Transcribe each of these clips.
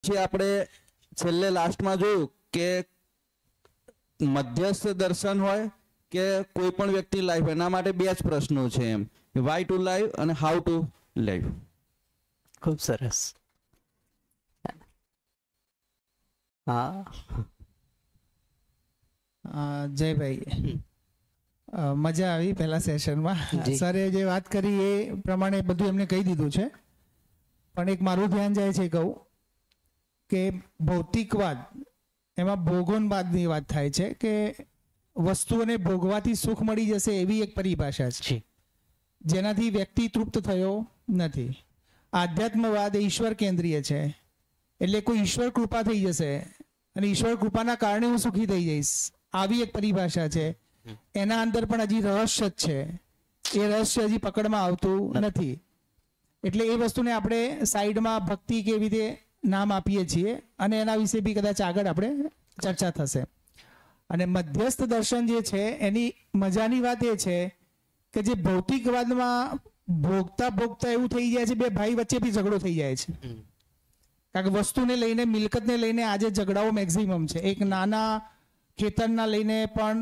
પછી આપણે છેલ્લે લાસ્ટમાં જોયું કે મધ્યસ્થ દર્શન હોય કે કોઈ પણ વ્યક્તિ લાઈફ એના માટે બે જ પ્રશ્નો છે એમ વાય ટુ લાઈવ અને હાઉ ટુ લાઈવ ખૂબ સરસ હા જયભાઈ મજા આવી પહેલા સેશનમાં સરે જે વાત કરી એ પ્રમાણે બધું એમને કહી દીધું છે પણ એક મારું ધ્યાન જાય છે કહું કે ભૌતિકવાદ એમાં ભોગોનવાદની વાત થાય છે કે વસ્તુઓને ભોગવાથી સુખ મળી જશે એવી એક પરિભાષા છે જેનાથી વ્યક્તિ તૃપ્ત થયો નથી આધ્યાત્મવાદ એ ઈશ્વર કેન્દ્રીય છે એટલે કોઈ ઈશ્વર કૃપા થઈ જશે અને ઈશ્વર કૃપાના કારણે હું સુખી થઈ જઈશ આવી એક પરિભાષા છે એના અંદર પણ હજી રહસ્ય જ છે એ રહસ્ય હજી પકડમાં આવતું નથી એટલે એ વસ્તુને આપણે સાઈડમાં ભક્તિ કેવી રીતે નામ આપીએ છીએ અને એના વિશે બી કદાચ આગળ આપણે ચર્ચા થશે અને મધ્યસ્થ દર્શન જે છે એની મજાની વાત એ છે કે જે ભૌતિકવાદમાં ભોગતા ભોગતા એવું થઈ જાય છે બે ભાઈ વચ્ચે બી ઝઘડો થઈ જાય છે કારણ કે વસ્તુને લઈને મિલકતને લઈને આજે ઝઘડાઓ મેક્ઝિમમ છે એક નાના ખેતરના લઈને પણ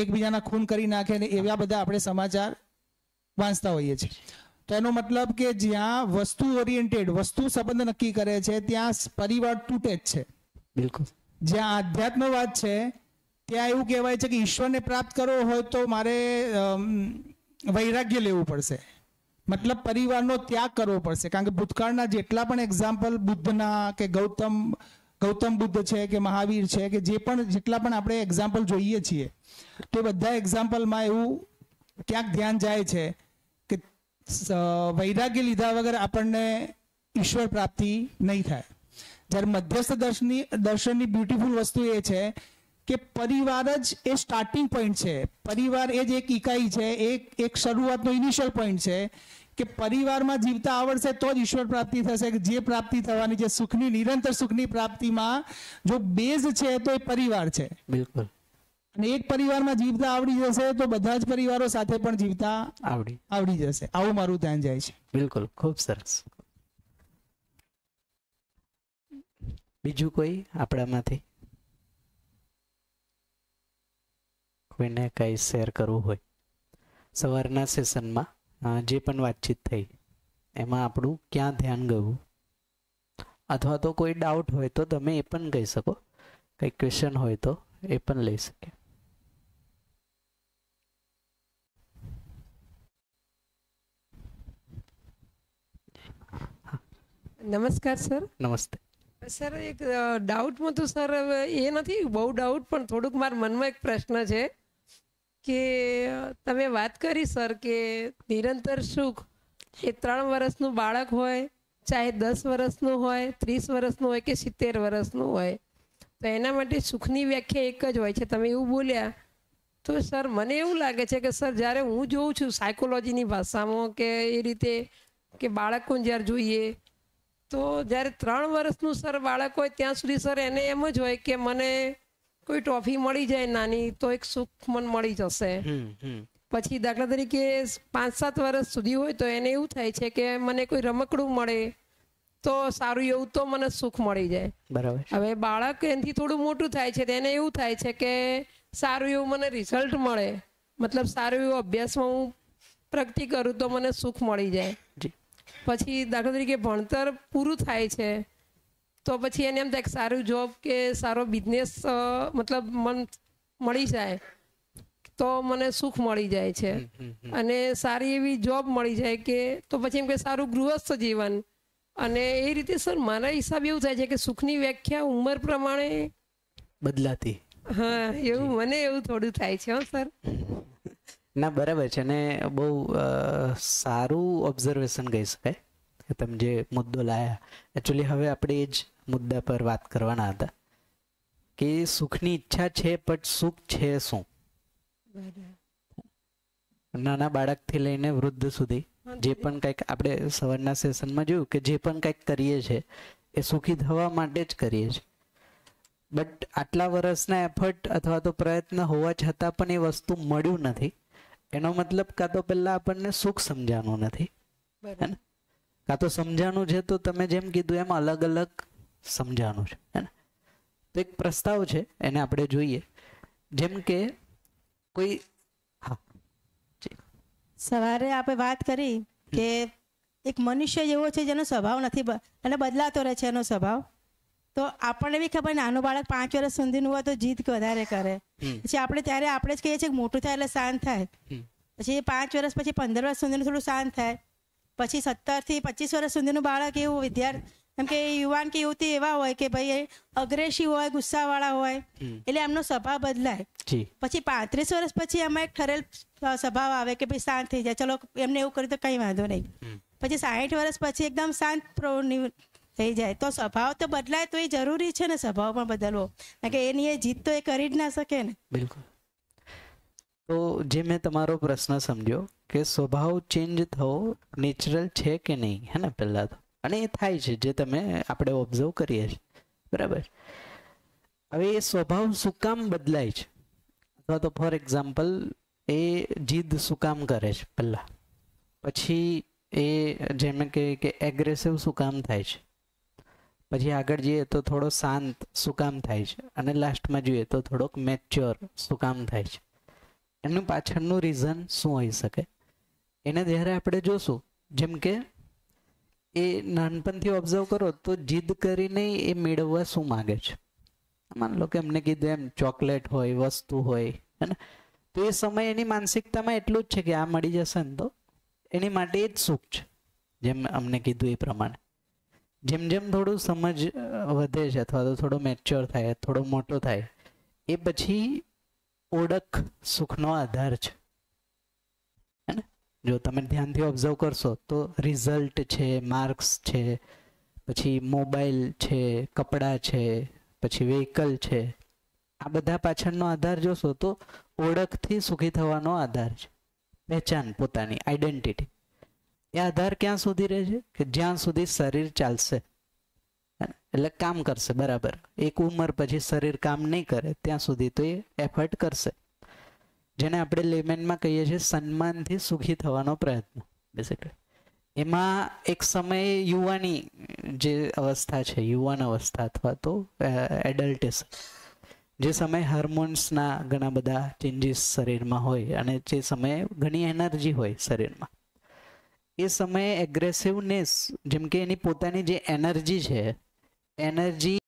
એકબીજાના ખૂન કરી નાખે ને એવા બધા આપણે સમાચાર વાંચતા હોઈએ છીએ તો એનો મતલબ કે જ્યાં વસ્તુ ઓરિએન્ટેડ વસ્તુ સંબંધ નક્કી કરે છે ત્યાં પરિવાર તૂટે જ છે બિલકુલ જ્યાં આધ્યાત્મવાદ છે ત્યાં એવું કહેવાય છે કે ઈશ્વરને પ્રાપ્ત કરવો હોય તો મારે વૈરાગ્ય લેવું પડશે મતલબ પરિવારનો ત્યાગ કરવો પડશે કારણ કે ભૂતકાળના જેટલા પણ એક્ઝામ્પલ બુદ્ધના કે ગૌતમ ગૌતમ બુદ્ધ છે કે મહાવીર છે કે જે પણ જેટલા પણ આપણે એક્ઝામ્પલ જોઈએ છીએ તો બધા એક્ઝામ્પલમાં એવું ક્યાંક ધ્યાન જાય છે વૈરાગ્ય લીધા વગર આપણને ઈશ્વર પ્રાપ્તિ નહીં થાય જ્યારે મધ્યસ્થ દર્શનની દર્શનની બ્યુટીફુલ વસ્તુ એ છે કે પરિવાર જ એ સ્ટાર્ટિંગ પોઈન્ટ છે પરિવાર એ જ એક ઇકાઈ છે એક એક શરૂઆતનો ઇનિશિયલ પોઈન્ટ છે કે પરિવારમાં જીવતા આવડશે તો જ ઈશ્વર પ્રાપ્તિ થશે કે જે પ્રાપ્તિ થવાની છે સુખની નિરંતર સુખની પ્રાપ્તિમાં જો બેઝ છે તો એ પરિવાર છે બિલકુલ અને એક પરિવારમાં જીવતા આવડી જશે તો બધા જ પરિવારો સાથે પણ જીવતા આવડી આવડી જશે આવું મારું ધ્યાન જાય છે બિલકુલ ખૂબ સરસ બીજું કોઈ આપણામાંથી કોઈને કંઈ શેર કરવું હોય સવારના સેશનમાં જે પણ વાતચીત થઈ એમાં આપણું ક્યાં ધ્યાન ગયું અથવા તો કોઈ ડાઉટ હોય તો તમે એ પણ કહી શકો કંઈ ક્વેશ્ચન હોય તો એ પણ લઈ શકીએ નમસ્કાર સર નમસ્તે સર એક ડાઉટમાં તો સર એ નથી બહુ ડાઉટ પણ થોડુંક મારા મનમાં એક પ્રશ્ન છે કે તમે વાત કરી સર કે નિરંતર સુખ એ ત્રણ વર્ષનું બાળક હોય ચાહે દસ વર્ષનું હોય ત્રીસ વર્ષનું હોય કે સિત્તેર વર્ષનું હોય તો એના માટે સુખની વ્યાખ્યા એક જ હોય છે તમે એવું બોલ્યા તો સર મને એવું લાગે છે કે સર જ્યારે હું જોઉં છું સાયકોલોજીની ભાષામાં કે એ રીતે કે બાળકોને જ્યારે જોઈએ તો જ્યારે ત્રણ વર્ષનું સર બાળક હોય ત્યાં સુધી સર એને એમ જ હોય કે મને કોઈ ટ્રોફી મળી જાય નાની તો એક સુખ મન મળી જશે પછી દાખલા તરીકે પાંચ સાત વર્ષ સુધી હોય તો એને એવું થાય છે કે મને કોઈ રમકડું મળે તો સારું એવું તો મને સુખ મળી જાય બરાબર હવે બાળક એનાથી થોડું મોટું થાય છે એને એવું થાય છે કે સારું એવું મને રિઝલ્ટ મળે મતલબ સારું એવું અભ્યાસમાં હું પ્રગતિ કરું તો મને સુખ મળી જાય પછી દાખલા તરીકે ભણતર પૂરું થાય છે તો પછી એને એમ થાય કે સારું જોબ કે સારો બિઝનેસ મતલબ મન મળી જાય તો મને સુખ મળી જાય છે અને સારી એવી જોબ મળી જાય કે તો પછી એમ કે સારું ગૃહસ્થ જીવન અને એ રીતે સર મારા હિસાબ એવું થાય છે કે સુખની વ્યાખ્યા ઉંમર પ્રમાણે બદલાતી હા એવું મને એવું થોડું થાય છે હો સર ના બરાબર છે અને બહુ સારું ઓબ્ઝર્વેશન કહી શકાય તમે જે મુદ્દો લાયા એકચ્યુઅલી હવે આપણે એ જ મુદ્દા પર વાત કરવાના હતા કે સુખની ઈચ્છા છે પણ સુખ છે શું નાના બાળકથી લઈને વૃદ્ધ સુધી જે પણ કંઈક આપણે સવારના સેશનમાં જોયું કે જે પણ કંઈક કરીએ છીએ એ સુખી થવા માટે જ કરીએ છીએ બટ આટલા વર્ષના એફર્ટ અથવા તો પ્રયત્ન હોવા છતાં પણ એ વસ્તુ મળ્યું નથી એનો મતલબ કાં તો પહેલાં આપણને સુખ સમજાણું નથી બરાબર કાં તો સમજાનું છે તો તમે જેમ કીધું એમ અલગ અલગ સમજાણું છે હે ને તો એક પ્રસ્તાવ છે એને આપણે જોઈએ જેમ કે કોઈ હા સવારે આપણે વાત કરી કે એક મનુષ્ય એવો છે જેનો સ્વભાવ નથી અને બદલાતો રહે છે એનો સ્વભાવ તો આપણને બી ખબર નાનું બાળક પાંચ વર્ષ સુધીનું હોય તો જીદ વધારે કરે પછી આપણે ત્યારે આપણે જ કહીએ છીએ મોટું થાય એટલે શાંત થાય પછી પાંચ વર્ષ પછી પંદર વર્ષ સુધીનું થોડું શાંત થાય પછી સત્તર થી પચીસ વર્ષ સુધીનું બાળક એવું વિદ્યાર્થી એમ કે યુવાન કે યુવતી એવા હોય કે ભાઈ અગ્રેસી હોય ગુસ્સાવાળા હોય એટલે એમનો સ્વભાવ બદલાય પછી પાંત્રીસ વર્ષ પછી એમાં એક ઠરેલ સ્વભાવ આવે કે ભાઈ શાંત થઈ જાય ચલો એમને એવું કર્યું તો કંઈ વાંધો નહીં પછી સાહીઠ વર્ષ પછી એકદમ શાંત થઈ જાય તો સ્વભાવ તો બદલાય તો એ જરૂરી છે ને સ્વભાવ પણ બદલવો કારણ કે એની એ જીત તો એ કરી જ ના શકે ને બિલકુલ તો જે મેં તમારો પ્રશ્ન સમજ્યો કે સ્વભાવ ચેન્જ થવો નેચરલ છે કે નહીં હે ને પહેલાં તો અને એ થાય છે જે તમે આપણે ઓબ્ઝર્વ કરીએ છીએ બરાબર હવે એ સ્વભાવ શું કામ બદલાય છે અથવા તો ફોર એક્ઝામ્પલ એ જીદ શું કામ કરે છે પહેલાં પછી એ જેમ કે એગ્રેસિવ શું કામ થાય છે પછી આગળ જઈએ તો થોડો શાંત સુકામ થાય છે અને લાસ્ટમાં જોઈએ તો થોડોક મેચ્યોર સુકામ થાય છે એનું પાછળનું રીઝન શું હોઈ શકે એને જ્યારે આપણે જોશું જેમ કે એ નાનપણથી ઓબ્ઝર્વ કરો તો જીદ કરીને એ મેળવવા શું માગે છે માન લો કે એમને કીધું એમ ચોકલેટ હોય વસ્તુ હોય હે ને તો એ સમય એની માનસિકતામાં એટલું જ છે કે આ મળી જશે ને તો એની માટે એ જ સુખ છે જેમ અમને કીધું એ પ્રમાણે જેમ જેમ થોડું સમજ વધે છે અથવા તો થોડો મેચ્યોર થાય થોડો મોટો થાય એ પછી ઓળખ સુખનો આધાર છે ને જો તમે ધ્યાનથી ઓબ્ઝર્વ કરશો તો રિઝલ્ટ છે માર્ક્સ છે પછી મોબાઈલ છે કપડાં છે પછી વેહિકલ છે આ બધા પાછળનો આધાર જોશો તો ઓળખથી સુખી થવાનો આધાર છે પહેચાન પોતાની આઈડેન્ટિટી એ આધાર ક્યાં સુધી રહેશે કે જ્યાં સુધી શરીર ચાલશે એટલે કામ કરશે બરાબર એક ઉંમર પછી શરીર કામ નહીં કરે ત્યાં સુધી તો એ એફર્ટ કરશે જેને આપણે લેમેનમાં કહીએ છીએ સન્માનથી સુખી થવાનો પ્રયત્ન બેસિકલી એમાં એક સમયે યુવાની જે અવસ્થા છે યુવાન અવસ્થા અથવા તો એડલ્ટેસ જે સમયે હાર્મોન્સના ઘણા બધા ચેન્જીસ શરીરમાં હોય અને જે સમયે ઘણી એનર્જી હોય શરીરમાં એ સમયે એગ્રેસિવનેસ જેમ કે એની પોતાની જે એનર્જી છે એનર્જી